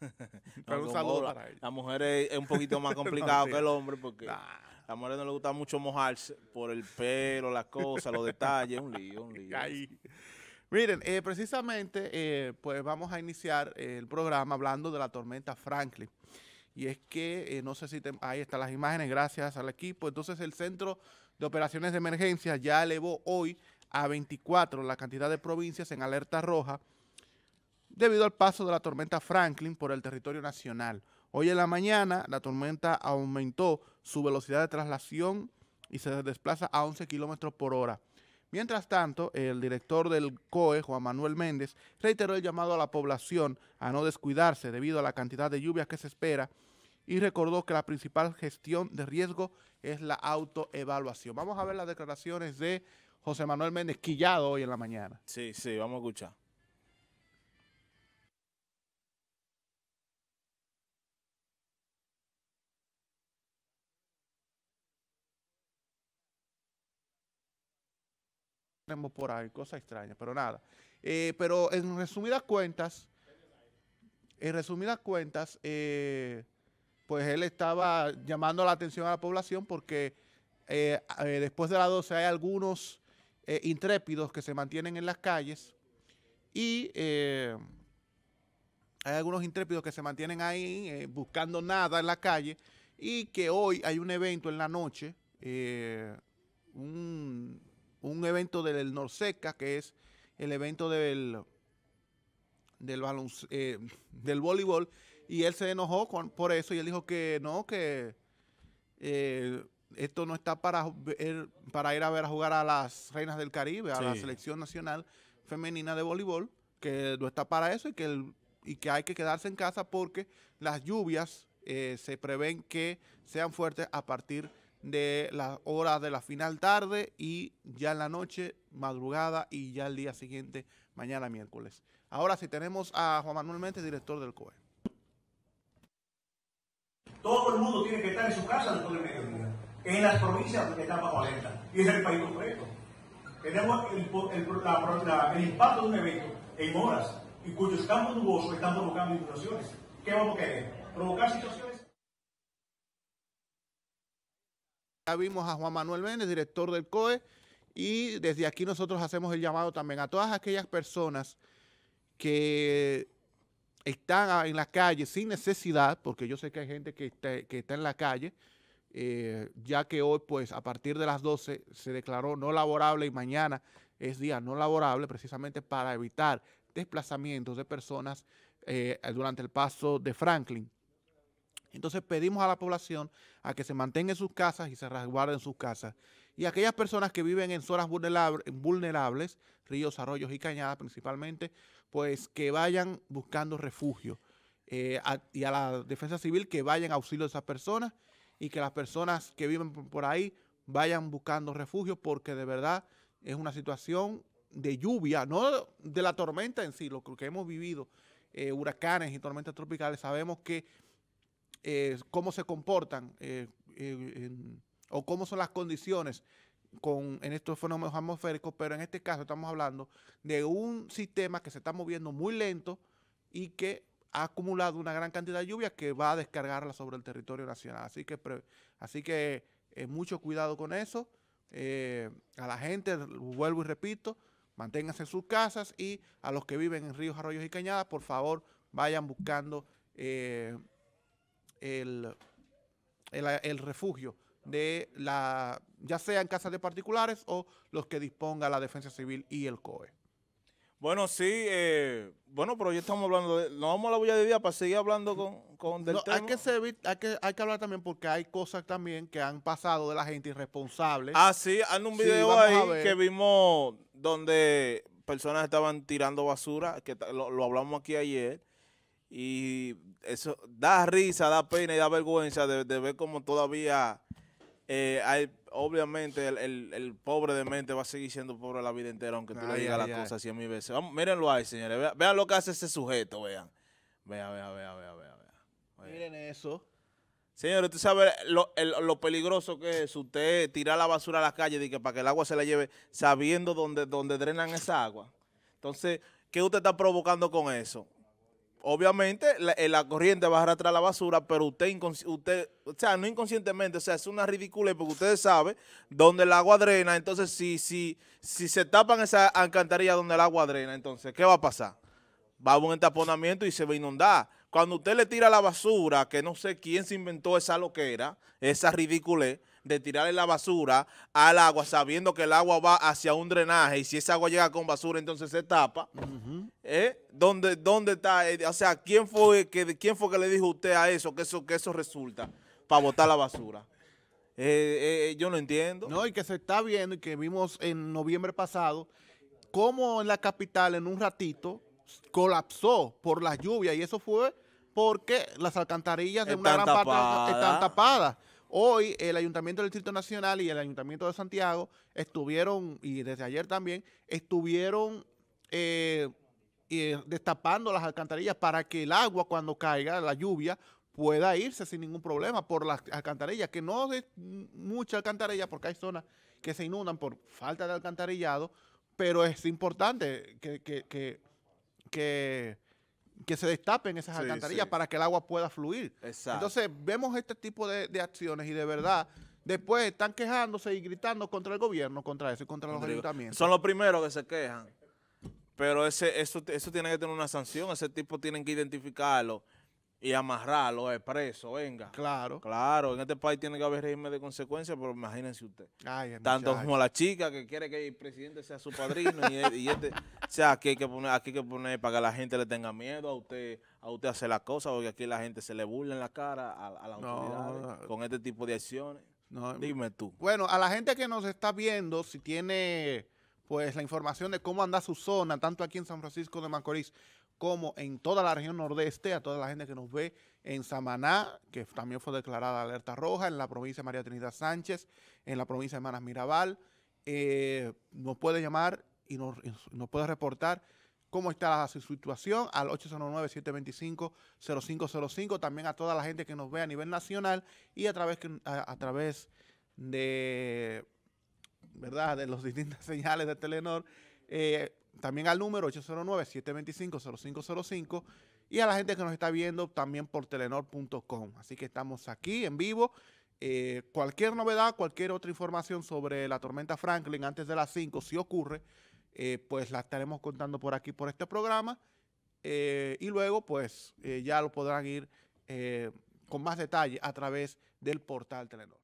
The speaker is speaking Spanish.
Pero la, mujer es, un poquito más complicado que el hombre porque a la mujer no le gusta mucho mojarse por el pelo, las cosas, los detalles. Un lío, un lío. Miren, eh, precisamente, eh, pues vamos a iniciar el programa hablando de la tormenta Franklin. Y es que, eh, no sé si ahí están las imágenes, gracias al equipo. Entonces, el Centro de Operaciones de Emergencia ya elevó hoy a 24 la cantidad de provincias en alerta roja debido al paso de la tormenta Franklin por el territorio nacional. Hoy en la mañana la tormenta aumentó su velocidad de traslación y se desplaza a 11 kilómetros por hora. Mientras tanto, el director del COE, Juan Manuel Méndez, reiteró el llamado a la población a no descuidarse debido a la cantidad de lluvias que se espera y recordó que la principal gestión de riesgo es la autoevaluación. Vamos a ver las declaraciones de José Manuel Méndez Quillado hoy en la mañana. Sí, sí, vamos a escuchar. tenemos por ahí, cosas extrañas, pero nada. Eh, pero en resumidas cuentas, en resumidas cuentas, eh, pues él estaba llamando la atención a la población porque eh, después de las 12 hay algunos intrépidos que se mantienen en las calles y hay algunos intrépidos que se mantienen ahí buscando nada en la calle y que hoy hay un evento en la noche, un un evento del Norseca, que es el evento del del, eh, del voleibol, y él se enojó por eso y él dijo que no, que eh, esto no está para, para ir a ver a jugar a las Reinas del Caribe, a la selección nacional femenina de voleibol, que no está para eso y que, y que hay que quedarse en casa porque las lluvias eh, se prevén que sean fuertes a partir de de las horas de la final tarde y ya en la noche, madrugada y ya el día siguiente, mañana miércoles. Ahora sí tenemos a Juan Manuel Méndez, director del COE. Todo el mundo tiene que estar en su casa después del mediodía, en las provincias que está bajo y es el país completo. Tenemos el, el impacto de un evento en horas y cuyos campos nubosos están provocando inundaciones. ¿Qué vamos a querer? ¿Provocar situaciones? Ya vimos a Juan Manuel Méndez, director del COE, y desde aquí nosotros hacemos el llamado también a todas aquellas personas que están en la calle sin necesidad, porque yo sé que hay gente que está, en la calle, eh, ya que hoy, pues, a partir de las 12 se declaró no laborable y mañana es día no laborable, precisamente para evitar desplazamientos de personas eh, durante el paso de Franklin. Entonces pedimos a la población a que se mantenga en sus casas y se resguarden en sus casas. Y aquellas personas que viven en zonas vulnerables, ríos, arroyos y cañadas principalmente, pues que vayan buscando refugio. Eh, y a la defensa civil que vayan a auxilio de esas personas y que las personas que viven por ahí vayan buscando refugio porque de verdad es una situación de lluvia, no de la tormenta en sí, lo que hemos vivido, eh, huracanes y tormentas tropicales, sabemos que eh, cómo se comportan eh, o cómo son las condiciones con, en estos fenómenos atmosféricos, pero en este caso estamos hablando de un sistema que se está moviendo muy lento y que ha acumulado una gran cantidad de lluvia que va a descargarla sobre el territorio nacional. Así que, así que eh, mucho cuidado con eso. a la gente, vuelvo y repito, manténganse en sus casas y a los que viven en ríos, arroyos y cañadas, por favor, vayan buscando eh, el, refugio de la, ya sea en casas de particulares o los que disponga la Defensa Civil y el COE. Bueno, sí, eh, bueno, pero ya estamos hablando, de, no vamos a la bulla de día para seguir hablando con, con del Hay que, hay, que, hay que hablar también porque hay cosas también que han pasado de la gente irresponsable. Ah, sí, hay un video ahí que vimos donde personas estaban tirando basura, que lo, lo hablamos aquí ayer, y eso da risa, da pena y da vergüenza de, ver cómo todavía eh, hay, obviamente el, pobre de mente va a seguir siendo pobre la vida entera, aunque tú le digas las cosas cien mil veces. mírenlo ahí, señores. Vean, lo que hace ese sujeto, vean. Vean, vean, vean, vean, vean. Miren eso. Señores, usted sabe lo, el, lo, peligroso que es usted tirar la basura a la calle que para que el agua se la lleve sabiendo dónde, dónde drenan esa agua. Entonces, ¿qué usted está provocando con eso? obviamente eh, la, corriente va a arrastrar la basura, pero usted, usted, o sea, no inconscientemente, o sea, es una ridiculez porque ustedes saben donde el agua drena, entonces si, si, si se tapan esa alcantarilla donde el agua drena, entonces, ¿qué va a pasar? Va a haber un entaponamiento y se va a inundar. Cuando usted le tira la basura, que no sé quién se inventó esa loquera, esa ridiculez, de tirarle la basura al agua sabiendo que el agua va hacia un drenaje y si esa agua llega con basura entonces se tapa, ¿Dónde, está? Eh, o sea, ¿quién fue, que, ¿quién fue que le dijo usted a eso, que eso, que eso resulta para botar la basura? Eh, eh, yo no entiendo. No, y que se está viendo y que vimos en noviembre pasado cómo en la capital en un ratito colapsó por las lluvias y eso fue porque las alcantarillas de una gran parte están tapadas. Hoy el Ayuntamiento del Distrito Nacional y el Ayuntamiento de Santiago estuvieron, y desde ayer también, estuvieron y eh, destapando las alcantarillas para que el agua cuando caiga, la lluvia, pueda irse sin ningún problema por las alcantarillas, que no es mucha alcantarilla porque hay zonas que se inundan por falta de alcantarillado, pero es importante que, que, que, que, que se destapen esas alcantarillas para que el agua pueda fluir. Entonces vemos este tipo de, de acciones y de verdad después están quejándose y gritando contra el gobierno, contra eso y contra los ayuntamientos. Son los primeros que se quejan. Pero ese, eso, eso tiene que tener una sanción. Ese tipo tienen que identificarlo y amarrarlo, es eh, preso, venga. Claro. Claro, en este país tiene que haber régimen de consecuencias, pero imagínense usted. Tanto como la chica que quiere que el presidente sea su padrino y, este, o sea, aquí hay que poner, aquí que poner para que la gente le tenga miedo a usted, a usted hacer las cosas, porque aquí la gente se le burla en la cara a, las autoridades con este tipo de acciones. Dime tú. Bueno, a la gente que nos está viendo, si tiene pues la información de cómo anda su zona, tanto aquí en San Francisco de Macorís como en toda la región nordeste, a toda la gente que nos ve en Samaná, que también fue declarada alerta roja, en la provincia de María Trinidad Sánchez, en la provincia de Manas Mirabal. Eh, nos puede llamar y nos, puede reportar cómo está su situación al 809-725-0505, también a toda la gente que nos ve a nivel nacional y a través, a través de ¿verdad? De los distintas señales de Telenor. Eh, también al número 809-725-0505 y a la gente que nos está viendo también por telenor.com. Así que estamos aquí en vivo. Eh, cualquier novedad, cualquier otra información sobre la tormenta Franklin antes de las 5, si ocurre, eh, pues la estaremos contando por aquí, por este programa. y luego, pues ya lo podrán ir con más detalle a través del portal Telenor.